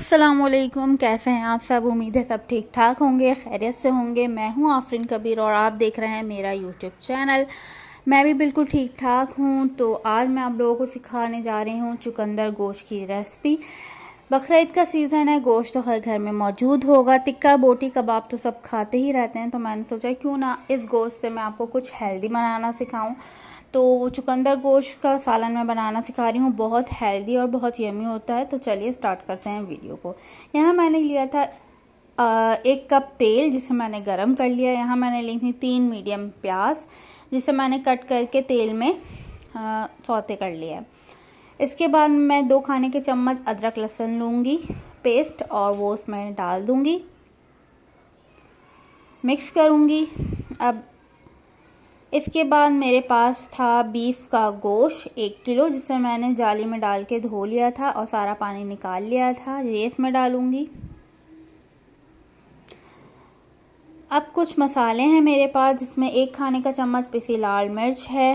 असलम कैसे हैं आप सब उम्मीद है सब ठीक ठाक होंगे खैरियत से होंगे मैं हूं आफरीन कबीर और आप देख रहे हैं मेरा यूट्यूब चैनल मैं भी बिल्कुल ठीक ठाक हूं तो आज मैं आप लोगों को सिखाने जा रही हूं चुकंदर गोश्त की रेसिपी बकरीद का सीज़न है गोश्त तो हर घर में मौजूद होगा टिक्का बोटी कबाब तो सब खाते ही रहते हैं तो मैंने सोचा क्यों ना इस गोश्त से मैं आपको कुछ हेल्दी बनाना सिखाऊँ तो चुकंदर गोश्त का सालन मैं बनाना सिखा रही हूँ बहुत हेल्दी और बहुत यमी होता है तो चलिए स्टार्ट करते हैं वीडियो को यहाँ मैंने लिया था एक कप तेल जिसे मैंने गरम कर लिया यहाँ मैंने ली थी तीन मीडियम प्याज जिसे मैंने कट करके तेल में सौते कर लिया इसके बाद मैं दो खाने के चम्मच अदरक लहसुन लूँगी पेस्ट और वो उसमें डाल दूँगी मिक्स करूँगी अब इसके बाद मेरे पास था बीफ का गोश एक किलो जिसे मैंने जाली में डाल के धो लिया था और सारा पानी निकाल लिया था ये इसमें डालूंगी अब कुछ मसाले हैं मेरे पास जिसमें एक खाने का चम्मच पिसी लाल मिर्च है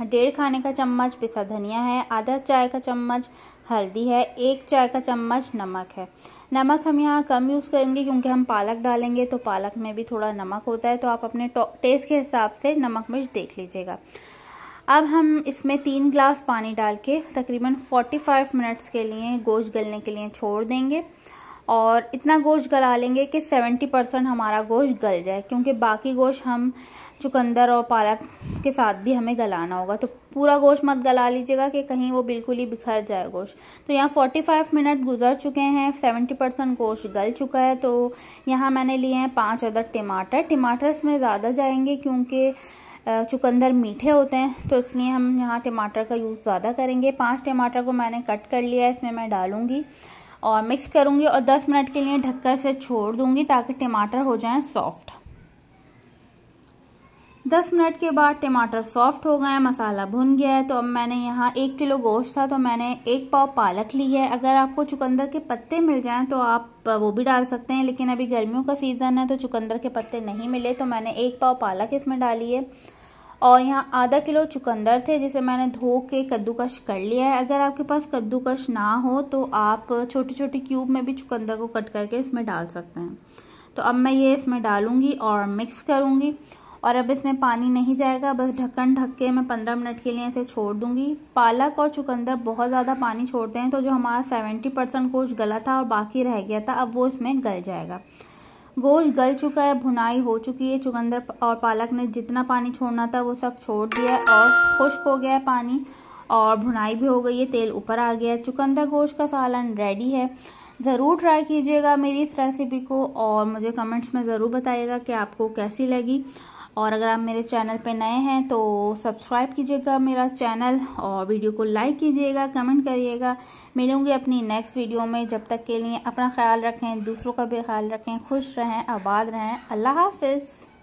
डेढ़ खाने का चम्मच पिसा धनिया है आधा चाय का चम्मच हल्दी है एक चाय का चम्मच नमक है नमक हम यहाँ कम यूज़ करेंगे क्योंकि हम पालक डालेंगे तो पालक में भी थोड़ा नमक होता है तो आप अपने टेस्ट के हिसाब से नमक मिर्च देख लीजिएगा अब हम इसमें तीन ग्लास पानी डाल के तकरीबन 45 मिनट्स के लिए गोश्त गलने के लिए छोड़ देंगे और इतना गोश्त गला लेंगे कि सेवेंटी परसेंट हमारा गोश्त गल जाए क्योंकि बाकी गोश्त हम चुकंदर और पालक के साथ भी हमें गलाना होगा तो पूरा गोश्त मत गला लीजिएगा कि कहीं वो बिल्कुल ही बिखर जाए गोश्त तो यहाँ फोर्टी फाइव मिनट गुजर चुके हैं सेवेंटी परसेंट गोश्त गल चुका है तो यहाँ मैंने लिए हैं पाँच अदर टमाटर टमाटर इसमें ज़्यादा जाएंगे क्योंकि चुकंदर मीठे होते हैं तो इसलिए हम यहाँ टमाटर का यूज़ ज़्यादा करेंगे पाँच टमाटर को मैंने कट कर लिया है इसमें मैं डालूँगी और मिक्स करूँगी और 10 मिनट के लिए ढककर से छोड़ दूँगी ताकि टमाटर हो जाएं सॉफ्ट 10 मिनट के बाद टमाटर सॉफ्ट हो गए मसाला भुन गया है तो अब मैंने यहाँ एक किलो गोश्त था तो मैंने एक पाव पालक ली है अगर आपको चुकंदर के पत्ते मिल जाएं तो आप वो भी डाल सकते हैं लेकिन अभी गर्मियों का सीज़न है तो चुकंदर के पत्ते नहीं मिले तो मैंने एक पाव पालक इसमें डाली है और यहाँ आधा किलो चुकंदर थे जिसे मैंने धो के कद्दूकश कर लिया है अगर आपके पास कद्दूकश ना हो तो आप छोटे छोटे क्यूब में भी चुकंदर को कट करके इसमें डाल सकते हैं तो अब मैं ये इसमें डालूँगी और मिक्स करूँगी और अब इसमें पानी नहीं जाएगा बस ढक्कन ढक के मैं पंद्रह मिनट के लिए इसे छोड़ दूंगी पालक और चुकंदर बहुत ज़्यादा पानी छोड़ते हैं तो जो हमारा सेवेंटी परसेंट गोश्त गला था और बाकी रह गया था अब वो इसमें गल जाएगा गोश्त गल चुका है भुनाई हो चुकी है चुकंदर और पालक ने जितना पानी छोड़ना था वो सब छोड़ दिया और खुश्क हो गया है पानी और भुनाई भी हो गई है तेल ऊपर आ गया है चुकंदर गोश्त का सालन रेडी है ज़रूर ट्राई कीजिएगा मेरी इस रेसिपी को और मुझे कमेंट्स में ज़रूर बताइएगा कि आपको कैसी लगी और अगर आप मेरे चैनल पे नए हैं तो सब्सक्राइब कीजिएगा मेरा चैनल और वीडियो को लाइक कीजिएगा कमेंट करिएगा मिलूँगी अपनी नेक्स्ट वीडियो में जब तक के लिए अपना ख्याल रखें दूसरों का भी ख्याल रखें खुश रहें आबाद रहें अल्लाह हाफिज़